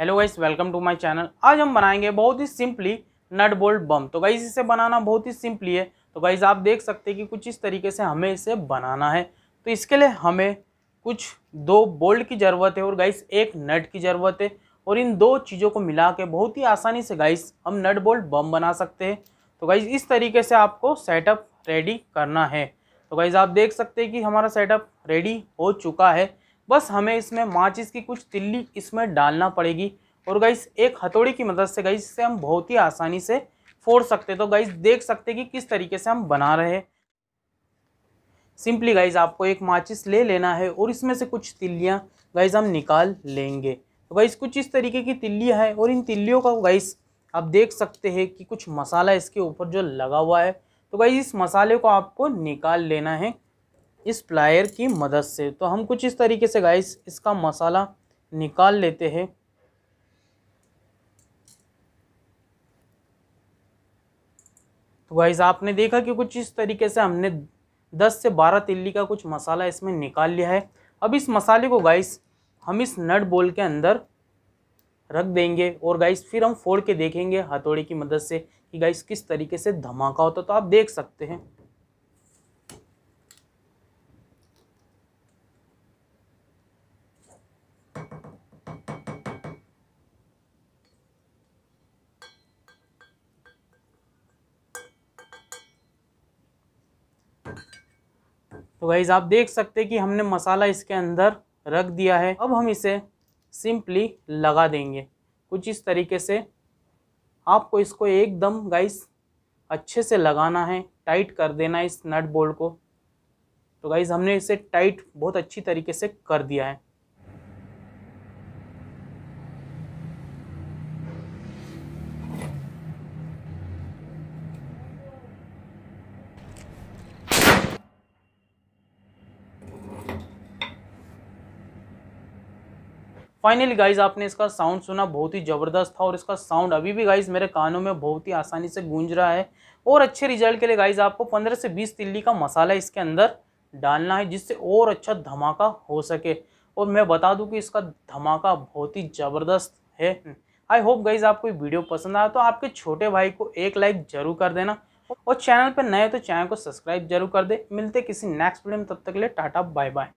hello guys welcome to my channel आज हम बनाएंगे बहुत ही सिंपली नट बोल्ट बम तो गाइस इसे बनाना बहुत ही सिंपली है तो गाइस आप देख सकते हैं कि कुछ इस तरीके से हमें इसे बनाना है तो इसके लिए हमें कुछ दो बोल्ट की ज़रूरत है और गाइस एक नट की ज़रूरत है और इन दो चीज़ों को मिला के बहुत ही आसानी से गाइस हम नट बोल्ट बम बना सकते हैं तो गाइज़ इस तरीके से आपको सेटअप रेडी करना है तो गाइज़ आप देख सकते हैं कि हमारा सेटअप रेडी हो चुका है बस हमें इसमें माचिस की कुछ तिल्ली इसमें डालना पड़ेगी और गाइस एक हथौड़ी की मदद से गाइस इसे हम बहुत ही आसानी से फोड़ सकते तो गाइस देख सकते कि किस तरीके से हम बना रहे सिंपली गाइस आपको एक माचिस ले लेना है और इसमें से कुछ तिल्लियाँ गाइस हम निकाल लेंगे तो गाइस कुछ इस तरीके की तिल्लियाँ हैं और इन तिल्लियों का गाइस आप देख सकते हैं कि कुछ मसाला इसके ऊपर जो लगा हुआ है तो गाइस इस मसाले को आपको निकाल लेना है इस प्लायर की मदद से तो हम कुछ इस तरीके से गाइस इसका मसाला निकाल लेते हैं तो गाइस आपने देखा कि कुछ इस तरीके से हमने दस से बारह तिल्ली का कुछ मसाला इसमें निकाल लिया है अब इस मसाले को गाइस हम इस नट बोल के अंदर रख देंगे और गाइस फिर हम फोड़ के देखेंगे हथौड़े की मदद से कि गाइस किस तरीके से धमाका होता तो आप देख सकते हैं तो गाइज़ आप देख सकते हैं कि हमने मसाला इसके अंदर रख दिया है अब हम इसे सिंपली लगा देंगे कुछ इस तरीके से आपको इसको एकदम गाइस अच्छे से लगाना है टाइट कर देना है इस नट बोल्ट को तो गाइज़ हमने इसे टाइट बहुत अच्छी तरीके से कर दिया है फाइनली गाइज आपने इसका साउंड सुना बहुत ही ज़बरदस्त था और इसका साउंड अभी भी गाइज मेरे कानों में बहुत ही आसानी से गूंज रहा है और अच्छे रिजल्ट के लिए गाइज आपको पंद्रह से बीस तिल्ली का मसाला इसके अंदर डालना है जिससे और अच्छा धमाका हो सके और मैं बता दूं कि इसका धमाका बहुत ही ज़बरदस्त है आई होप गाइज आपको वीडियो पसंद आया तो आपके छोटे भाई को एक लाइक ज़रूर कर देना और चैनल पर नए तो चैनल को सब्सक्राइब जरूर कर दे मिलते किसी नेक्स्ट वीडियो में तब तक के लिए टाटा बाय बाय